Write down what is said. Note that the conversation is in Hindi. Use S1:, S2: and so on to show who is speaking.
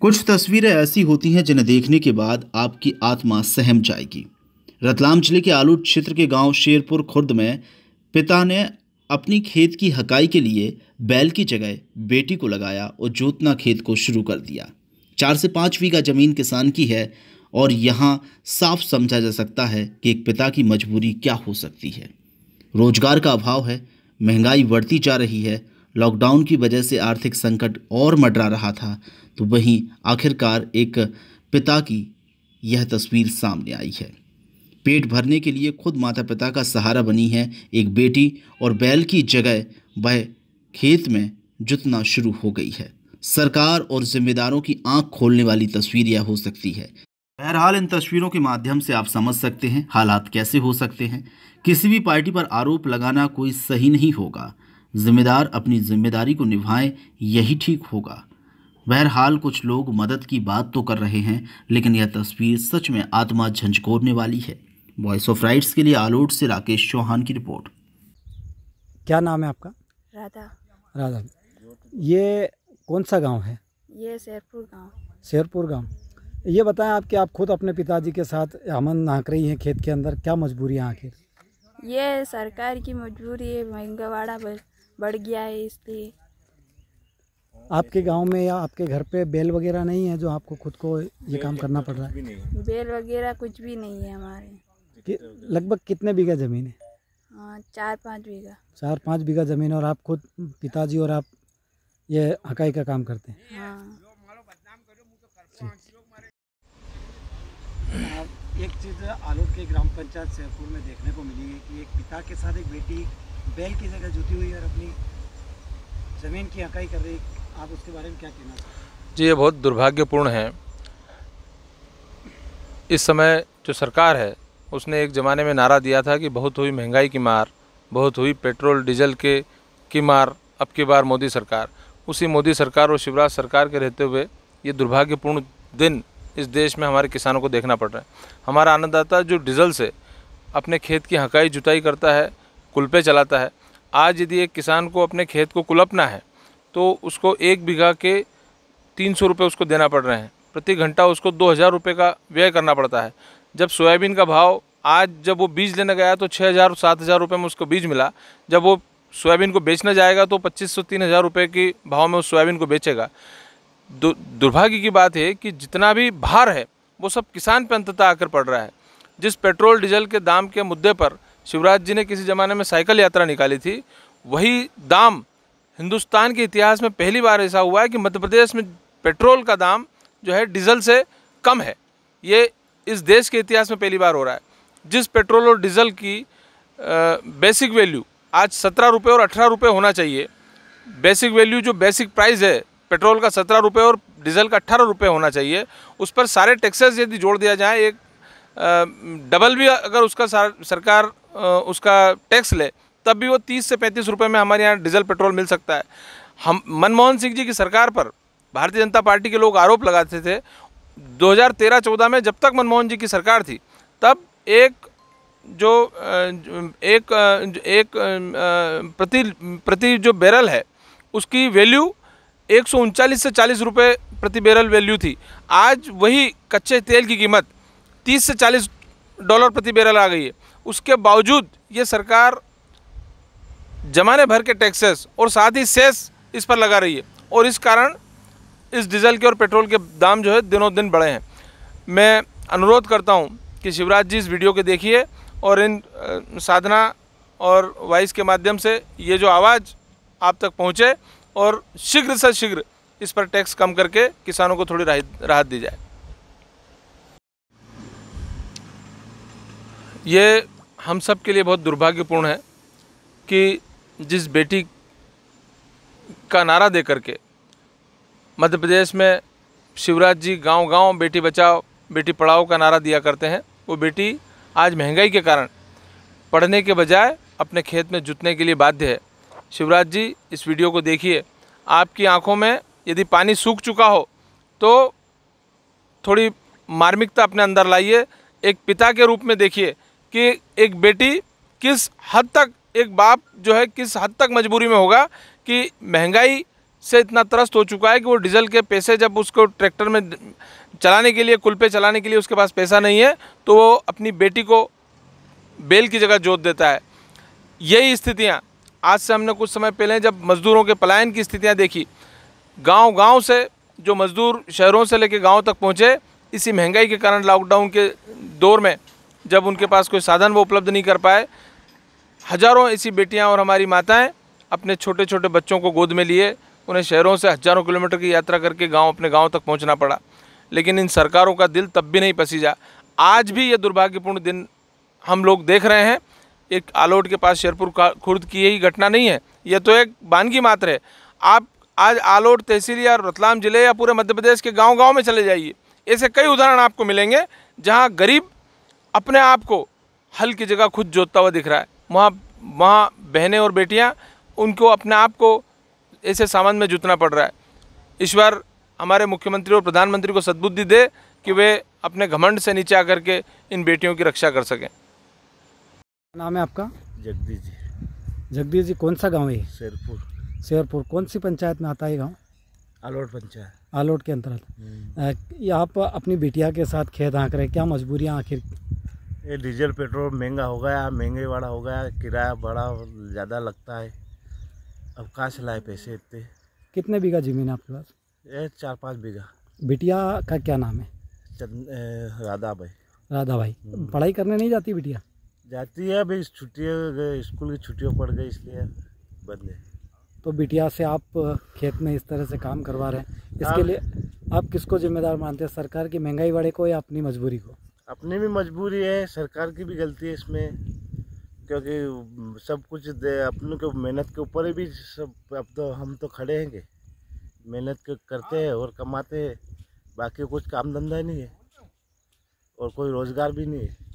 S1: कुछ तस्वीरें ऐसी होती हैं जिन्हें देखने के बाद आपकी आत्मा सहम जाएगी रतलाम जिले के आलू क्षेत्र के गांव शेरपुर खुर्द में पिता ने अपनी खेत की हकाई के लिए बैल की जगह बेटी को लगाया और जोतना खेत को शुरू कर दिया चार से पाँच बीघा जमीन किसान की है और यहाँ साफ समझा जा सकता है कि एक पिता की मजबूरी क्या हो सकती है रोजगार का अभाव है महंगाई बढ़ती जा रही है लॉकडाउन की वजह से आर्थिक संकट और मडरा रहा था तो वहीं आखिरकार एक पिता की यह तस्वीर सामने आई है पेट भरने के लिए खुद माता पिता का सहारा बनी है एक बेटी और बैल की जगह वह खेत में जुतना शुरू हो गई है सरकार और जिम्मेदारों की आंख खोलने वाली तस्वीर यह हो सकती है बहरहाल इन तस्वीरों के माध्यम से आप समझ सकते हैं हालात कैसे हो सकते हैं किसी भी पार्टी पर आरोप लगाना कोई सही नहीं होगा जिम्मेदार अपनी जिम्मेदारी को निभाएं यही ठीक होगा बहरहाल कुछ लोग मदद की बात तो कर रहे हैं लेकिन यह तस्वीर सच में आत्मा झंझकोरने वाली है वॉइस ऑफ राइट्स के लिए आलोट से राकेश चौहान की रिपोर्ट क्या नाम है आपका राधा राधा ये कौन सा गांव है ये
S2: शेरपुर गांव शेरपुर गांव ये बताएं आप कि आप खुद अपने पिताजी के साथ अमन नाक रही हैं खेत के अंदर क्या मजबूरी है आखिर ये सरकार की मजबूरी है महंगावाड़ा बढ़ गया है इसलिए आपके गांव में या आपके घर पे बेल वगैरह नहीं है जो आपको खुद को ये काम करना पड़ रहा है बेल वगैरह कुछ भी नहीं है हमारे कि, लगभग कितने बीघा ज़मीन है हाँ, चार पाँच बीघा चार पाँच बीघा ज़मीन और आप खुद पिताजी और आप ये हकाई का काम करते हैं हाँ।, हाँ एक चीज़ आलोक के ग्राम पंचायत सैफपुर में देखने को मिली है कि एक पिता के साथ एक बेटी बैल की जगह जुटी हुई और अपनी ज़मीन की अकाई कर रही आप उसके बारे में क्या कहना
S3: जी ये बहुत दुर्भाग्यपूर्ण है इस समय जो सरकार है उसने एक ज़माने में नारा दिया था कि बहुत हुई महंगाई की मार बहुत हुई पेट्रोल डीजल के की मार अब की बार मोदी सरकार उसी मोदी सरकार और शिवराज सरकार के रहते हुए ये दुर्भाग्यपूर्ण दिन इस देश में हमारे किसानों को देखना पड़ रहा है हमारा आनंददाता जो डीजल से अपने खेत की हकाई जुताई करता है कुल पे चलाता है आज यदि एक किसान को अपने खेत को कुलपना है तो उसको एक बीघा के तीन सौ रुपये उसको देना पड़ रहे हैं प्रति घंटा उसको दो हज़ार रुपये का व्यय करना पड़ता है जब सोयाबीन का भाव आज जब वो बीज लेने गया तो छः हज़ार सात हज़ार रुपये में उसको बीज मिला जब वो सोयाबीन को बेचने जाएगा तो पच्चीस सौ तीन हज़ार रुपये की भाव में उस सोयाबीन को बेचेगा दुर्भाग्य की बात है कि जितना भी भार है वो सब किसान पे अंततः आकर पड़ रहा है जिस पेट्रोल डीजल के दाम के मुद्दे पर शिवराज जी ने किसी ज़माने में साइकिल यात्रा निकाली थी वही दाम हिंदुस्तान के इतिहास में पहली बार ऐसा हुआ है कि मध्य प्रदेश में पेट्रोल का दाम जो है डीजल से कम है ये इस देश के इतिहास में पहली बार हो रहा है जिस पेट्रोल और डीजल की बेसिक वैल्यू आज सत्रह रुपये और अठारह रुपये होना चाहिए बेसिक वैल्यू जो बेसिक प्राइस है पेट्रोल का सत्रह रुपये और डीजल का अट्ठारह रुपये होना चाहिए उस पर सारे टैक्सेस यदि जोड़ दिया जाए एक डबल भी अगर उसका सरकार उसका टैक्स ले तब भी वो तीस से पैंतीस रुपये में हमारे यहाँ डीजल पेट्रोल मिल सकता है हम मनमोहन सिंह जी की सरकार पर भारतीय जनता पार्टी के लोग आरोप लगाते थे 2013-14 में जब तक मनमोहन जी की सरकार थी तब एक जो एक एक प्रति प्रति जो बैरल है उसकी वैल्यू एक से चालीस रुपये प्रति बैरल वैल्यू थी आज वही कच्चे तेल की कीमत 30 से 40 डॉलर प्रति बैरल आ गई है उसके बावजूद ये सरकार जमाने भर के टैक्सेस और साथ ही सेस इस पर लगा रही है और इस कारण इस डीजल के और पेट्रोल के दाम जो है दिनों दिन बढ़े हैं मैं अनुरोध करता हूँ कि शिवराज जी इस वीडियो को देखिए और इन साधना और वाइस के माध्यम से ये जो आवाज़ आप तक पहुँचे और शीघ्र से शीघ्र इस पर टैक्स कम करके किसानों को थोड़ी राहत राहत दी जाए ये हम सब के लिए बहुत दुर्भाग्यपूर्ण है कि जिस बेटी का नारा दे करके मध्य प्रदेश में शिवराज जी गांव गांव बेटी बचाओ बेटी पढ़ाओ का नारा दिया करते हैं वो बेटी आज महंगाई के कारण पढ़ने के बजाय अपने खेत में जुटने के लिए बाध्य है शिवराज जी इस वीडियो को देखिए आपकी आंखों में यदि पानी सूख चुका हो तो थोड़ी मार्मिकता अपने अंदर लाइए एक पिता के रूप में देखिए कि एक बेटी किस हद तक एक बाप जो है किस हद तक मजबूरी में होगा कि महंगाई से इतना त्रस्त हो चुका है कि वो डीजल के पैसे जब उसको ट्रैक्टर में चलाने के लिए कुल पे चलाने के लिए उसके पास पैसा नहीं है तो वो अपनी बेटी को बेल की जगह जोत देता है यही स्थितियाँ आज से हमने कुछ समय पहले जब मज़दूरों के पलायन की स्थितियाँ देखी गांव गांव से जो मज़दूर शहरों से लेकर गांव तक पहुँचे इसी महंगाई के कारण लॉकडाउन के दौर में जब उनके पास कोई साधन वो उपलब्ध नहीं कर पाए हज़ारों ऐसी बेटियाँ और हमारी माताएँ अपने छोटे छोटे बच्चों को गोद में लिए उन्हें शहरों से हज़ारों किलोमीटर की यात्रा करके गांव अपने गांव तक पहुंचना पड़ा लेकिन इन सरकारों का दिल तब भी नहीं पसीजा आज भी ये दुर्भाग्यपूर्ण दिन हम लोग देख रहे हैं एक आलोट के पास शेरपुर खुर्द की यही घटना नहीं है यह तो एक बानगी मात्र है आप आज आलोट तहसील या रतलाम ज़िले या पूरे मध्य प्रदेश के गाँव गाँव में चले जाइए ऐसे कई उदाहरण आपको मिलेंगे जहाँ गरीब अपने आप को हल की जगह खुद जोतता हुआ दिख रहा है वहाँ वहाँ बहनें और बेटियाँ उनको अपने आप को ऐसे सामान में जुतना पड़ रहा है ईश्वर हमारे मुख्यमंत्री और प्रधानमंत्री को सद्बुद्धि दे कि वे अपने घमंड से नीचे आकर के इन बेटियों की रक्षा कर सकें
S2: नाम है आपका जगदीश जी जगदीश जी कौन सा गांव है शेरपुर शेरपुर कौन सी पंचायत में आता है गांव आलोट पंचायत आलोट के अंतर्गत हम्म। आप अपनी बेटिया के साथ खेत आँक रहे क्या मजबूरियाँ आखिर ये डीजल पेट्रोल महंगा हो गया महंगे वाला हो गया किराया बड़ा ज़्यादा लगता है अब कहाँ से लाए पैसे इतने कितने बीघा ज़मीन है आपके पास ये चार पाँच बीघा बिटिया का क्या नाम है राधा भाई राधा भाई हम्म। पढ़ाई करने नहीं जाती बिटिया जाती है अभी छुट्टियाँ स्कूल की छुट्टियाँ पड़ गई इसलिए बंद गए तो बिटिया से आप खेत में इस तरह से काम करवा रहे हैं हाँ। इसके लिए आप किसको जिम्मेदार मानते हैं सरकार की महंगाई बढ़े को या अपनी मजबूरी को अपनी भी मजबूरी है सरकार की भी गलती है इसमें क्योंकि सब कुछ अपने को मेहनत के ऊपर भी सब अब तो हम तो खड़े हैंगे मेहनत करते हैं और कमाते हैं बाकी कुछ काम धंधा नहीं है और कोई रोज़गार भी नहीं है